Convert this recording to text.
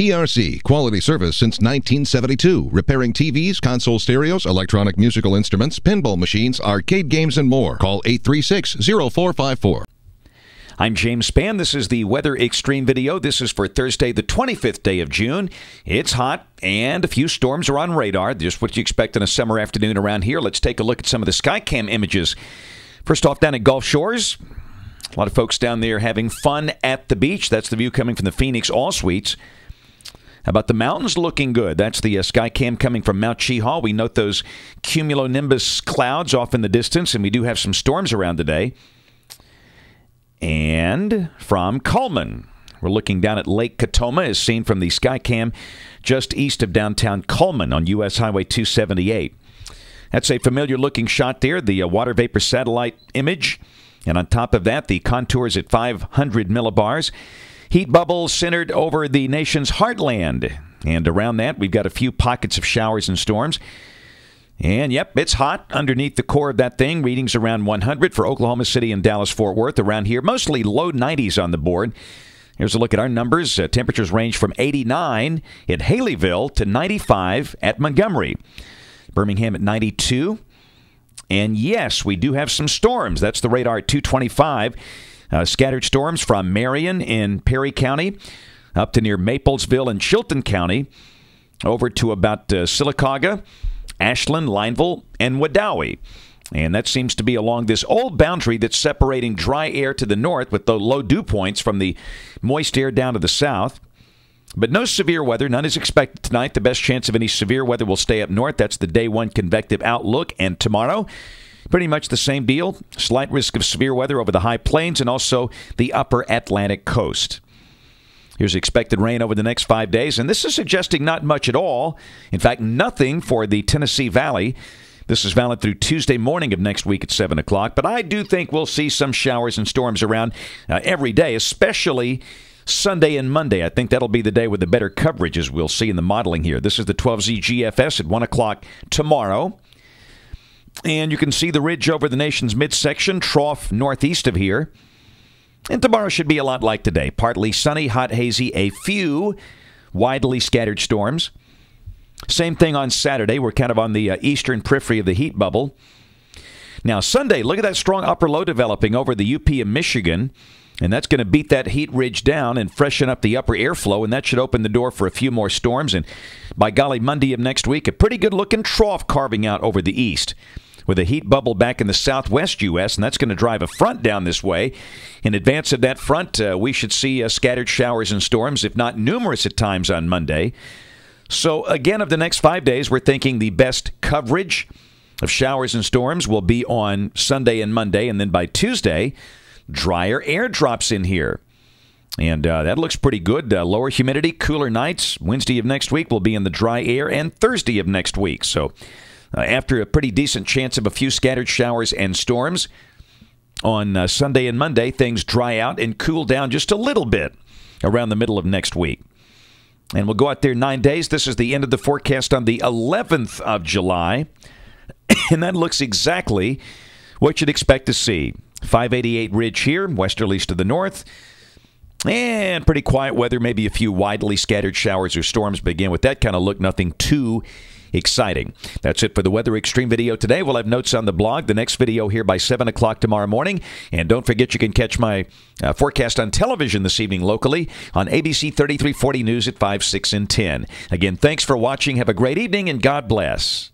ERC, quality service since 1972, repairing TVs, console stereos, electronic musical instruments, pinball machines, arcade games, and more. Call 836 0454. I'm James Spann. This is the Weather Extreme video. This is for Thursday, the 25th day of June. It's hot and a few storms are on radar. Just what you expect in a summer afternoon around here. Let's take a look at some of the Skycam images. First off, down at Gulf Shores, a lot of folks down there having fun at the beach. That's the view coming from the Phoenix All Suites about the mountains looking good. That's the uh, Skycam coming from Mount Chehaw. We note those cumulonimbus clouds off in the distance, and we do have some storms around today. And from Culman, we're looking down at Lake Katoma, as seen from the Skycam just east of downtown Culman on U.S. Highway 278. That's a familiar looking shot there, the uh, water vapor satellite image. And on top of that, the contours at 500 millibars. Heat bubbles centered over the nation's heartland. And around that, we've got a few pockets of showers and storms. And yep, it's hot underneath the core of that thing. Readings around 100 for Oklahoma City and Dallas Fort Worth around here. Mostly low 90s on the board. Here's a look at our numbers. Uh, temperatures range from 89 at Haleyville to 95 at Montgomery. Birmingham at 92. And yes, we do have some storms. That's the radar at 225. Uh, scattered storms from Marion in Perry County up to near Maplesville in Chilton County, over to about uh, Sylacauga, Ashland, Lineville, and Wadawi. And that seems to be along this old boundary that's separating dry air to the north with the low dew points from the moist air down to the south. But no severe weather. None is expected tonight. The best chance of any severe weather will stay up north. That's the day one convective outlook. And tomorrow, pretty much the same deal. Slight risk of severe weather over the high plains and also the upper Atlantic coast. Here's expected rain over the next five days, and this is suggesting not much at all. In fact, nothing for the Tennessee Valley. This is valid through Tuesday morning of next week at 7 o'clock, but I do think we'll see some showers and storms around uh, every day, especially Sunday and Monday. I think that'll be the day with the better coverage, as we'll see in the modeling here. This is the 12 z GFS at 1 o'clock tomorrow. And you can see the ridge over the nation's midsection, trough northeast of here. And tomorrow should be a lot like today partly sunny, hot, hazy, a few widely scattered storms. Same thing on Saturday. We're kind of on the uh, eastern periphery of the heat bubble. Now, Sunday, look at that strong upper low developing over the UP of Michigan. And that's going to beat that heat ridge down and freshen up the upper airflow. And that should open the door for a few more storms. And by golly, Monday of next week, a pretty good looking trough carving out over the east with a heat bubble back in the southwest U.S., and that's going to drive a front down this way. In advance of that front, uh, we should see uh, scattered showers and storms, if not numerous at times on Monday. So, again, of the next five days, we're thinking the best coverage of showers and storms will be on Sunday and Monday, and then by Tuesday, drier air drops in here. And uh, that looks pretty good. Uh, lower humidity, cooler nights. Wednesday of next week will be in the dry air, and Thursday of next week. So uh, after a pretty decent chance of a few scattered showers and storms. On uh, Sunday and Monday, things dry out and cool down just a little bit around the middle of next week. And we'll go out there nine days. This is the end of the forecast on the 11th of July. and that looks exactly what you'd expect to see. 588 ridge here, westerlies to the north. And pretty quiet weather, maybe a few widely scattered showers or storms. Begin with that kind of look, nothing too exciting. That's it for the Weather Extreme video today. We'll have notes on the blog. The next video here by 7 o'clock tomorrow morning. And don't forget, you can catch my uh, forecast on television this evening locally on ABC 3340 News at 5, 6, and 10. Again, thanks for watching. Have a great evening, and God bless.